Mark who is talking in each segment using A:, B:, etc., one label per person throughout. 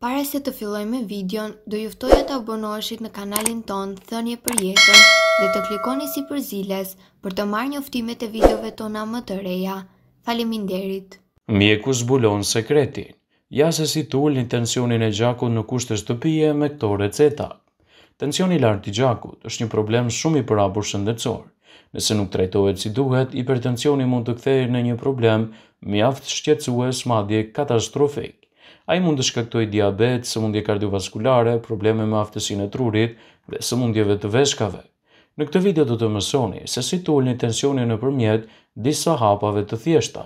A: Pare se të filloj me videon, do juftoja të abonoheshit në kanalin ton Thënje për jetën dhe të klikoni si për ziles për të marrë njoftimet e videove tona më të reja. Faleminderit. Mjeku zbulon sekretin. Ja se si të një tensionin e gjakut në kushtë shtëpije me këto receta. Tensioni lartë i gjakut është një problem shumë i përabur shëndetësor. Nëse nuk trajtohet si duhet, hipertensioni mund të kthejë në një problem mjaftë shqetsues madje katastrofik a i mund të shkaktoj diabet, së mundje kardiovaskulare, probleme me aftësin e trurit dhe së mundjeve të veshkave. Në këtë video do të mësoni se si të ullë tensionin në përmjet disa hapave të thjeshta.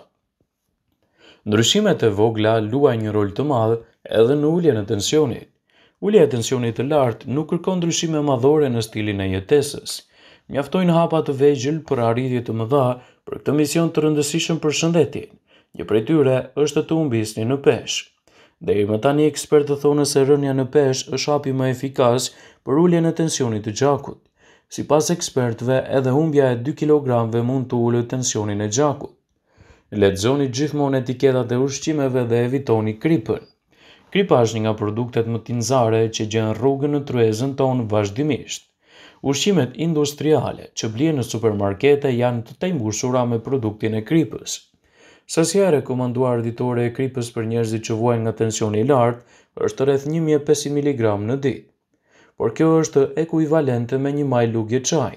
A: Ndryshimet e vogla luaj një rol të madhë edhe në ullje në tensionit. Ullje e tensionit të lartë nuk kërkon ndryshime madhore në stilin e jetesës. Mjaftojnë hapa të vegjil për arritje të mëdha për këtë mision të rëndësishëm për shëndetin. Një prej tyre është të umbisni në peshë. Dhe i më tani ekspert të thonë se rënja në pesh është api më efikas për ullje në tensionit të gjakut. Si pas ekspertëve, edhe humbja e 2 kg mund të ullë tensionin e gjakut. Ledzoni gjithmonë etiketat e ushqimeve dhe evitoni kripën. Kripa është nga produktet më tinzare që gjenë rrugën në truezën tonë vazhdimisht. Ushqimet industriale që blje në supermarkete janë të tajmbushura me produktin e kripës e rekomanduar ditore e kripës për njerëzit që vuajnë nga tensioni lartë është rreth 1500 mg në ditë. Por kjo është ekuivalente me një maj lugje qaj.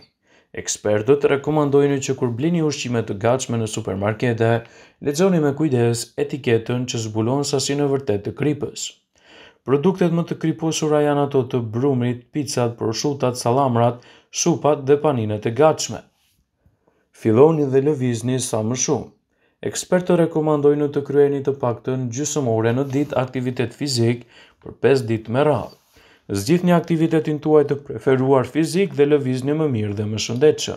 A: Ekspertët rekomandojnë që kur blini ushqime të gatshme në supermarkete, lexoni me kujdes etiketën që zbulon sasinë e vërtetë të kripës. Produktet më të kriposura janë ato të brumrit, picat, proshutat, sallamrat, supat dhe paninat e gatshme. Filloni dhe lëvizni sa më shumë ekspertë rekomandojnë të kryeni të paktën gjysëmore në ditë aktivitet fizik për 5 ditë me radhë. Zgjith një aktivitetin tuaj të preferuar fizik dhe lëviz një më mirë dhe më shëndetëshë.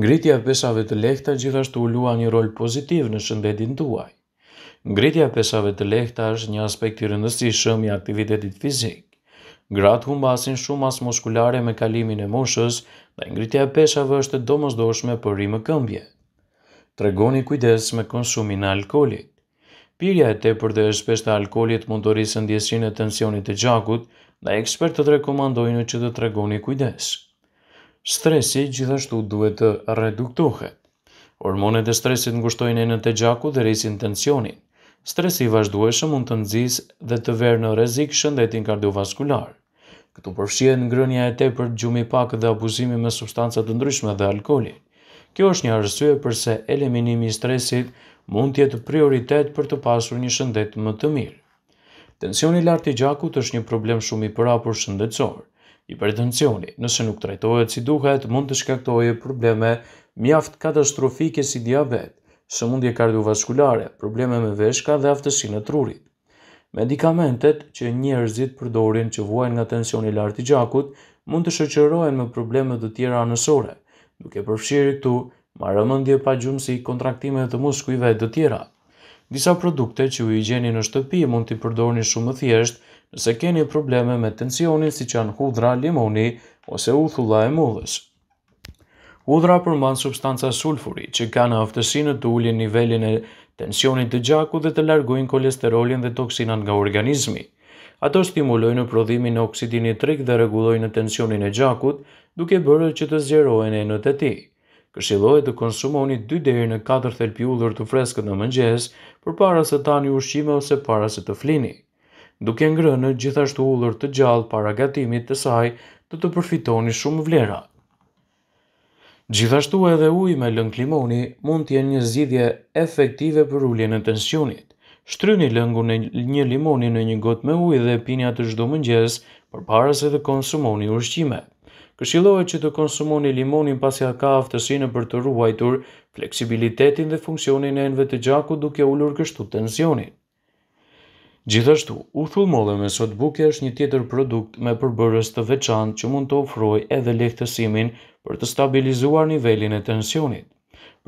A: Ngritja e pesave të lehta gjithashtu lua një rol pozitiv në shëndetin tuaj. Ngritja e pesave të lehta është një aspekt i rëndësishëm i aktivitetit fizik. Gratë humbasin shumë mas muskulare me kalimin e moshës dhe ngritja e pesave është domosdoshme për rrimë këmbjet të regoni kujdes me konsumin e alkolit. Pirja e tepër dhe e e alkolit mund të rrisë ndjesin e tensionit të gjakut dhe ekspertët rekomandojnë që të tregoni kujdes. Stresi gjithashtu duhet të reduktohet. Hormonet e stresit ngushtojnë e në të gjaku dhe rrisin tensionin. Stresi vazhdueshë mund të nëzis dhe të verë në rezik shëndetin kardiovaskular. Këtu përfshjen ngrënja e tepër gjumi pak dhe abuzimi me substancat të ndryshme dhe alkolit. Kjo është një arsye përse eliminimi i stresit mund të jetë prioritet për të pasur një shëndet më të mirë. Tensioni lartë i gjakut është një problem shumë i përapur shëndetësor. Hipertensioni, nëse nuk trajtohet si duhet, mund të shkaktojë probleme mjaft katastrofike si diabet, sëmundje kardiovaskulare, probleme me veshka dhe aftësinë e trurit. Medikamentet që njerëzit përdorin që vuajnë nga tensioni lartë i gjakut mund të shoqërohen me probleme të tjera anësore, duke përfshirë këtu marrëmendje pa si kontraktime të muskujve të tjera. Disa produkte që u i gjeni në shtëpi mund t'i përdorni shumë thjesht nëse keni probleme me tensionin si që janë hudra, limoni ose uthulla e mudhës. Hudra përmban substanca sulfuri që ka në aftësinë të ullin nivelin e tensionit të gjaku dhe të largojnë kolesterolin dhe toksinat nga organizmi. Ato stimulojnë prodhimin në oksidin nitrik dhe regulojnë në tensionin e gjakut, duke bërë që të zgjerohen e në të ti. Këshilohet të konsumoni 2 deri në 4 thelpi ullër të freskët në mëngjes, për para se ta një ushqime ose para se të flini. Duke ngrënë gjithashtu ullër të gjallë para gatimit të saj, të të përfitoni shumë vlera. Gjithashtu edhe uj me lënklimoni limoni mund t'jen një zidje efektive për ulljen e tensionit. Shtryni lëngu në një limoni në një gotë me ujë dhe pini atë çdo mëngjes përpara se të konsumoni ushqime. Këshillohet që të konsumoni limonin pasi ja ka aftësi për të ruajtur fleksibilitetin dhe funksionin e enëve të gjakut duke ulur kështu tensionin. Gjithashtu, u thullmollë me sot buke është një tjetër produkt me përbërës të veçantë që mund të ofroj edhe lehtësimin për të stabilizuar nivelin e tensionit.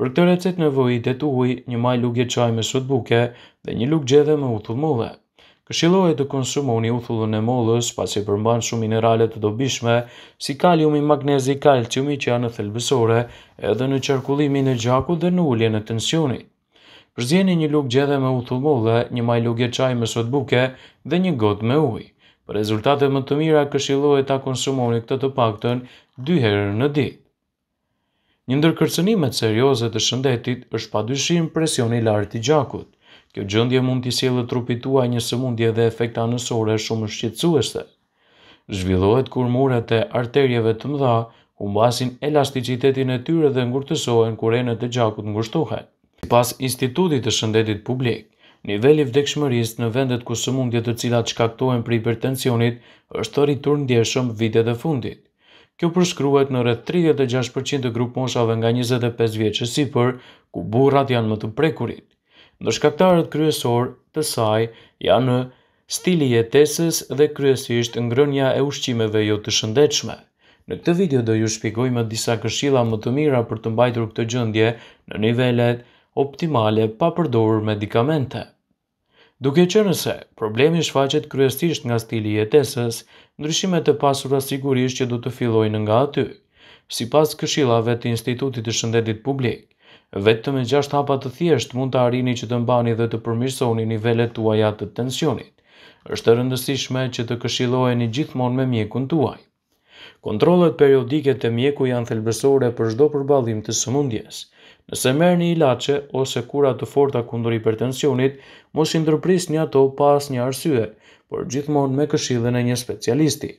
A: Për këtë recet në vëj, detu uj, një maj lukje qaj me sot buke dhe një lugë gjedhe me uthull mollë. Këshilohet të konsumoni uthullën e mollës pasi përmban shumë minerale të dobishme, si kaliumi, magnezi, kalciumi që janë thelbësore, edhe në qarkullimin e gjakut dhe në ullje e tensionit. Përzjeni një lugë gjedhe me uthull mollë, një maj lukje qaj me sot buke dhe një gotë me ujë. Për rezultate më të mira, këshilohet ta konsumoni këtë të pakton dy herë në ditë. Një ndër kërcënimet serioze të shëndetit është padyshim presioni i lartë i gjakut. Kjo gjendje mund t'i sjellë trupit tuaj një sëmundje dhe efekte anësore shumë shqetësuese. Zhvillohet kur muret e arterieve të mëdha humbasin elasticitetin e tyre dhe ngurtësohen kur enët e gjakut ngushtohen. Sipas Institutit të Shëndetit Publik, niveli i vdekshmërisë në vendet ku sëmundjet të cilat shkaktohen për hipertensionit është rritur ndjeshëm vitet e fundit. Kjo përshkruhet në rreth 36% të grup moshave nga 25 si sipër, ku burrat janë më të prekurit. shkaktarët kryesor të saj janë stili i jetesës dhe kryesisht ngrënia e ushqimeve jo të shëndetshme. Në këtë video do ju shpjegojmë disa këshilla më të mira për të mbajtur këtë gjendje në nivelet optimale pa përdorur medikamente. Duke që se, problemi shfaqet kryesisht nga stili jetesës, ndryshimet e pasura sigurisht që du të fillojnë nga aty. Si pas këshilave të institutit të shëndetit publik, vetëm me gjasht hapat të thjesht mund të arini që të mbani dhe të përmirsoni nivellet tuaja të tensionit. është rëndësishme që të këshilojeni gjithmon me mjekun tuaj. Kontrollet periodike të mjeku janë thelbësore për çdo përballim të sëmundjes. Nëse merë një ilache ose kura të forta kundur hipertensionit, mos i ndërpris një ato pas një arsye, por gjithmonë me këshillën e një specialisti.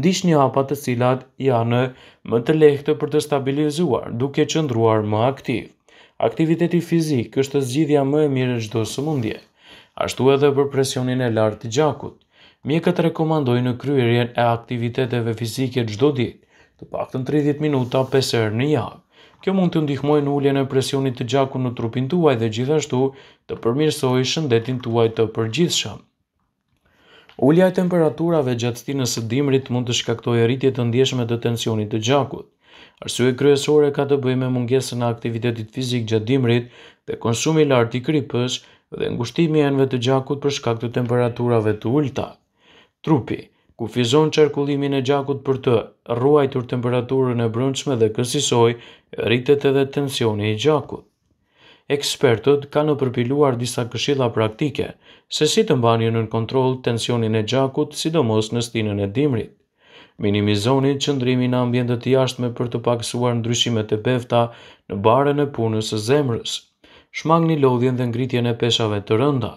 A: Ndish një hapat të cilat janë më të lehte për të stabilizuar, duke qëndruar më aktiv. Aktiviteti fizik është zgjidhja më e mire gjdo së mundje. Ashtu edhe për presionin e lartë të gjakut. Mjekët rekomandoj në kryerjen e aktiviteteve fizike gjdo ditë, të pak të në 30 minuta 5 në javë. Kjo mund të ndihmoj në ulljen e presionit të gjakun në trupin tuaj dhe gjithashtu të përmirësoj shëndetin tuaj të përgjithshëm. Ullja e temperaturave gjatëstinës së dimrit mund të shkaktojë rritje të ndjeshme të tensionit të gjakut. Arsye kryesore ka të bëjë me mungesën e aktivitetit fizik gjatë dimrit dhe konsumi i lartë i kripësh dhe ngushtimi e enëve të gjakut për shkak të temperaturave të ulta. Trupi kufizon qarkullimin e gjakut për të ruajtur temperaturën e brëndshme dhe kësisoj rritet edhe tensioni i gjakut. Ekspertët kanë përpiluar disa këshilla praktike se si të mbani në kontroll tensionin e gjakut, sidomos në stinën e dimrit. Minimizoni qëndrimin në ambientet të për të paksuar ndryshimet e befta në barën e punës së zemrës. Shmangni lodhjen dhe ngritjen e peshave të rënda.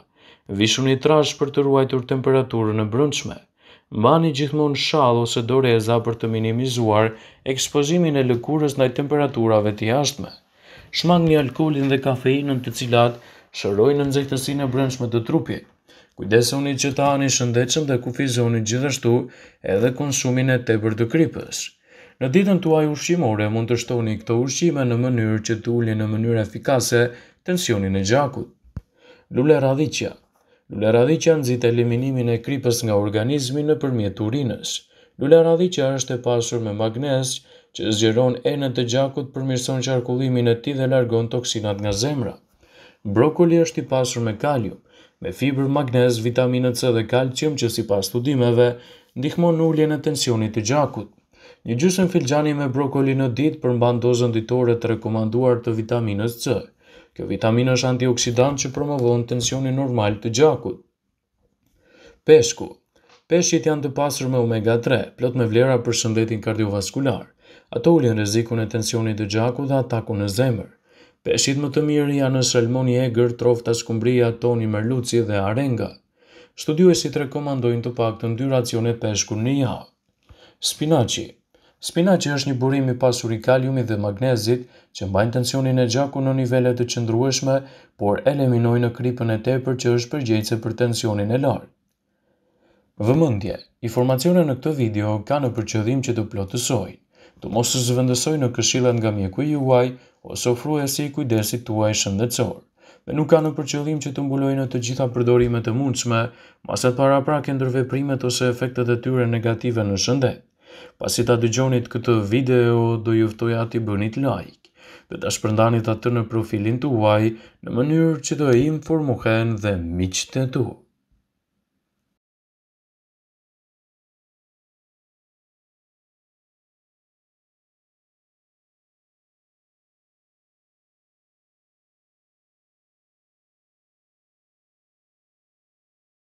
A: Vishuni trash për të ruajtur temperaturën e brendshme mbani gjithmonë shall ose doreza për të minimizuar ekspozimin e lëkurës ndaj temperaturave të jashtme. Shmangni alkoolin dhe kafeinën të cilat shërojnë nxehtësinë e brendshme të trupit. Kujdesuni që të hani shëndetshëm dhe kufizoni gjithashtu edhe konsumin e tepërt të kripës. Në ditën tuaj ushqimore mund të shtoni këto ushqime në mënyrë që të ulni në mënyrë efikase tensionin e gjakut. Lule radhiqja Lula Radhiqa nëzit eliminimin e kripës nga organizmi në përmjet urinës. Lula është e pasur me magnes që zgjeron e në të gjakut përmirëson qarkullimin e ti dhe largon toksinat nga zemra. Brokoli është i pasur me kalium, me fibër, magnez, vitaminët C dhe kalcium që si pas studimeve, ndihmon në ulljen e tensionit të gjakut. Një gjusën filxani me brokoli në dit përmban dozën ditore të rekomanduar të vitaminës C. Kjo vitamin është antioksidant që promovon tensionin normal të gjakut. Peshku Peshqit janë të pasur me omega 3, plot me vlera për shëndetin kardiovaskular. Ato ulin rezikun e tensionit të gjakut dhe ataku në zemër. Peshqit më të mirë janë në salmoni gërë trofta skumbria, toni merluci dhe arenga. Studiuesit rekomandojnë të pak të ndyracion e peshkur një javë. Spinaci që është një burim i pasur i kaliumit dhe magnezit që mbajnë tensionin e gjakut në nivele të qëndrueshme, por eliminojnë kripën e tepër që është përgjegjëse për tensionin e lartë. Vëmendje. Informacione në këtë video kanë në përqëllim që të plotësoj. Të mos të zëvendësoj në këshillat nga mjeku juaj ose ofruesi i kujdesit tuaj shëndetësor. Dhe nuk kanë në përqëllim që të mbulojnë të gjitha përdorimet e mundshme, masat paraprake ndërveprimet ose efektet e tyre negative në shëndet. Pasi ta dëgjonit këtë video, do juftoj ati bënit like, dhe të shpërndanit atë në profilin të uaj në mënyrë që të informohen dhe miqët e tuaj.